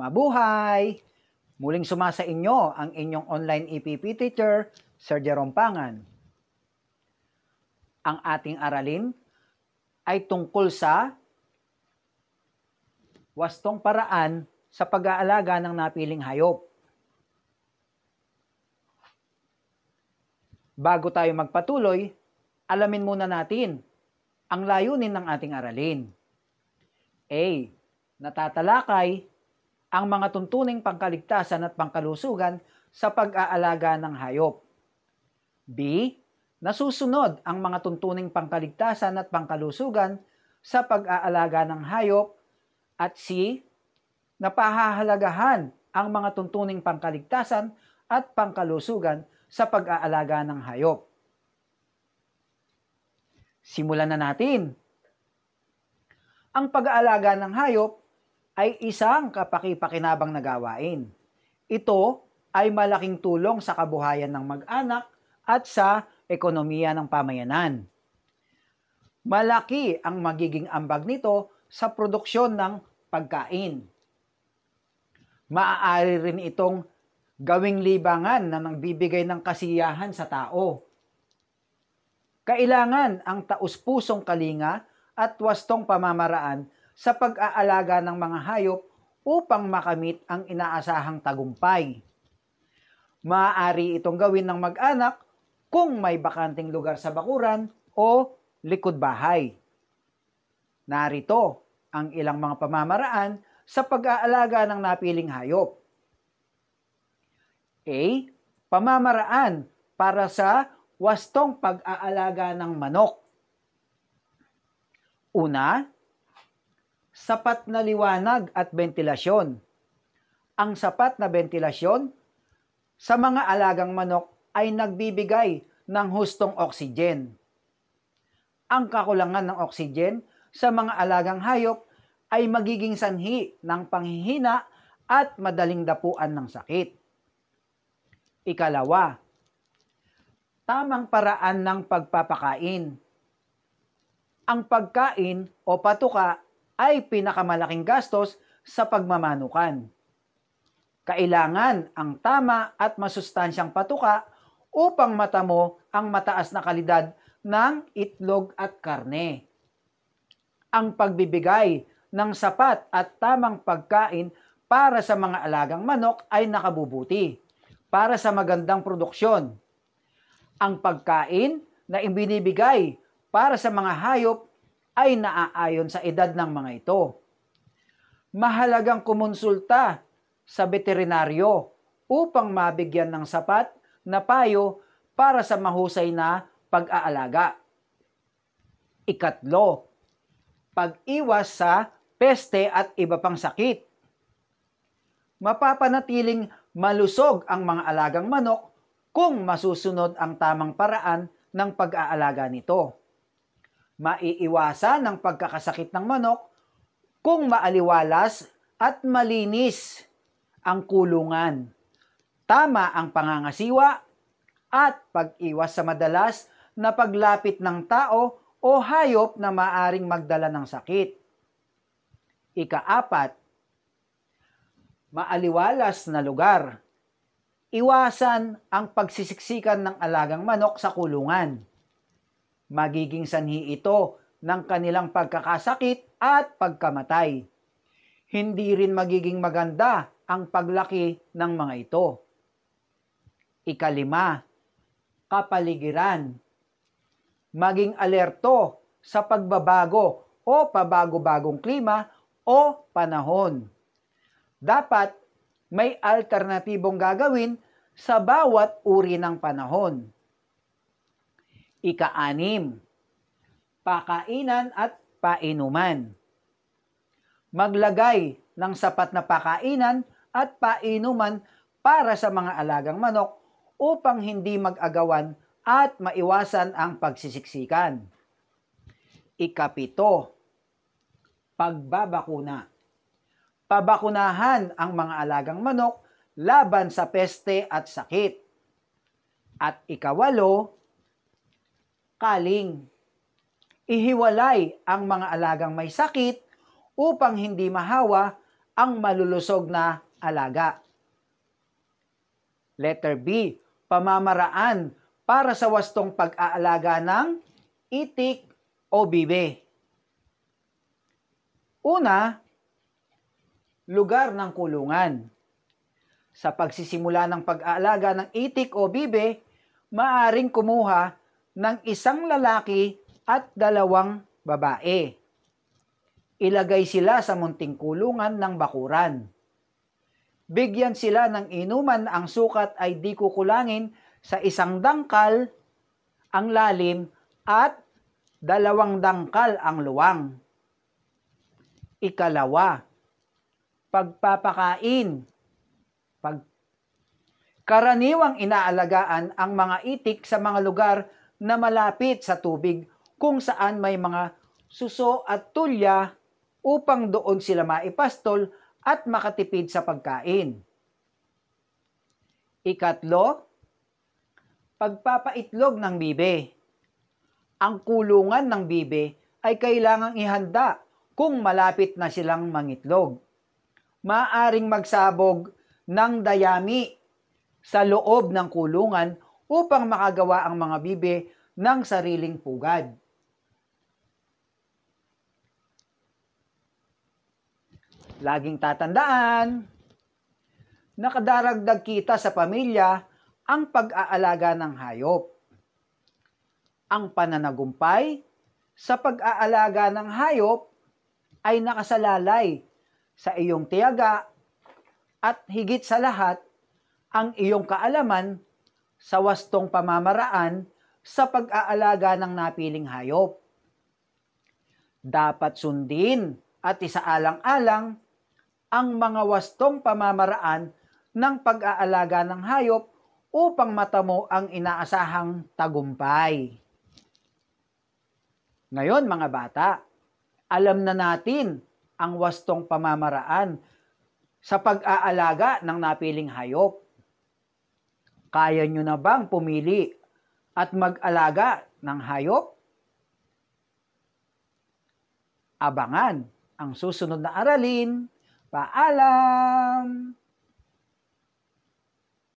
Mabuhay! Muling sumasa inyo ang inyong online EPP teacher, Sir Jerome Pangan. Ang ating aralin ay tungkol sa wastong paraan sa pag-aalaga ng napiling hayop. Bago tayo magpatuloy, alamin muna natin ang layunin ng ating aralin. A. Natatalakay ang mga tuntuning pangkaligtasan at pangkalusugan sa pag-aalaga ng hayop. B. Nasusunod ang mga tuntuning pangkaligtasan at pangkalusugan sa pag-aalaga ng hayop at C. Napahahalagahan ang mga tuntuning pangkaligtasan at pangkalusugan sa pag-aalaga ng hayop. Simulan na natin. Ang pag-aalaga ng hayop ay isang kapakipakinabang na gawain. Ito ay malaking tulong sa kabuhayan ng mag-anak at sa ekonomiya ng pamayanan. Malaki ang magiging ambag nito sa produksyon ng pagkain. Maaari rin itong gawing libangan na nagbibigay ng kasiyahan sa tao. Kailangan ang taus-pusong kalinga at wastong pamamaraan sa pag-aalaga ng mga hayop upang makamit ang inaasahang tagumpay. Maaari itong gawin ng mag-anak kung may bakanting lugar sa bakuran o likod bahay. Narito ang ilang mga pamamaraan sa pag-aalaga ng napiling hayop. A. Pamamaraan para sa wastong pag-aalaga ng manok. Una, sapat na liwanag at ventilasyon. Ang sapat na ventilasyon sa mga alagang manok ay nagbibigay ng hustong oksigen. Ang kakulangan ng oksigen sa mga alagang hayop ay magiging sanhi ng panghihina at madaling dapuan ng sakit. Ikalawa, tamang paraan ng pagpapakain. Ang pagkain o patuka ay pinakamalaking gastos sa pagmamanukan. Kailangan ang tama at masustansyang patuka upang matamo ang mataas na kalidad ng itlog at karne. Ang pagbibigay ng sapat at tamang pagkain para sa mga alagang manok ay nakabubuti para sa magandang produksyon. Ang pagkain na ibinibigay para sa mga hayop ay naaayon sa edad ng mga ito. Mahalagang kumonsulta sa veterinaryo upang mabigyan ng sapat na payo para sa mahusay na pag-aalaga. Ikatlo, pag-iwas sa peste at iba pang sakit. Mapapanatiling malusog ang mga alagang manok kung masusunod ang tamang paraan ng pag-aalaga nito. Maiiwasan ang pagkakasakit ng manok kung maaliwalas at malinis ang kulungan. Tama ang pangangasiwa at pag-iwas sa madalas na paglapit ng tao o hayop na maaring magdala ng sakit. Ikaapat, maaliwalas na lugar. Iwasan ang pagsisiksikan ng alagang manok sa kulungan. Magiging sanhi ito ng kanilang pagkakasakit at pagkamatay. Hindi rin magiging maganda ang paglaki ng mga ito. Ikalima, kapaligiran. Maging alerto sa pagbabago o pabago-bagong klima o panahon. Dapat may alternatibong gagawin sa bawat uri ng panahon. Ika-anim, pakainan at painuman. Maglagay ng sapat na pakainan at painuman para sa mga alagang manok upang hindi mag-agawan at maiwasan ang pagsisiksikan. Ikapito, pagbabakuna. Pabakunahan ang mga alagang manok laban sa peste at sakit. At ikawalo, kaling. Ihiwalay ang mga alagang may sakit upang hindi mahawa ang malulusog na alaga. Letter B, pamamaraan para sa wastong pag-aalaga ng itik o bibe. Una, lugar ng kulungan. Sa pagsisimula ng pag-aalaga ng itik o bibe, maaring kumuha ng isang lalaki at dalawang babae. Ilagay sila sa munting kulungan ng bakuran. Bigyan sila ng inuman ang sukat ay di kukulangin sa isang dangkal ang lalim at dalawang dangkal ang luwang. Ikalawa, pagpapakain. Pag Karaniwang inaalagaan ang mga itik sa mga lugar na malapit sa tubig kung saan may mga suso at tulya upang doon sila maipastol at makatipid sa pagkain. Ikatlo, pagpapaitlog ng bibe. Ang kulungan ng bibe ay kailangang ihanda kung malapit na silang mangitlog. Maaring magsabog ng dayami sa loob ng kulungan upang makagawa ang mga bibe ng sariling pugad. Laging tatandaan, nakadaragdag kita sa pamilya ang pag-aalaga ng hayop. Ang pananagumpay sa pag-aalaga ng hayop ay nakasalalay sa iyong tiyaga at higit sa lahat ang iyong kaalaman sa wastong pamamaraan sa pag-aalaga ng napiling hayop. Dapat sundin at isaalang-alang ang mga wastong pamamaraan ng pag-aalaga ng hayop upang matamo ang inaasahang tagumpay. Ngayon mga bata, alam na natin ang wastong pamamaraan sa pag-aalaga ng napiling hayop. Kaya nyo na bang pumili at mag-alaga ng hayop? Abangan ang susunod na aralin. Paalam!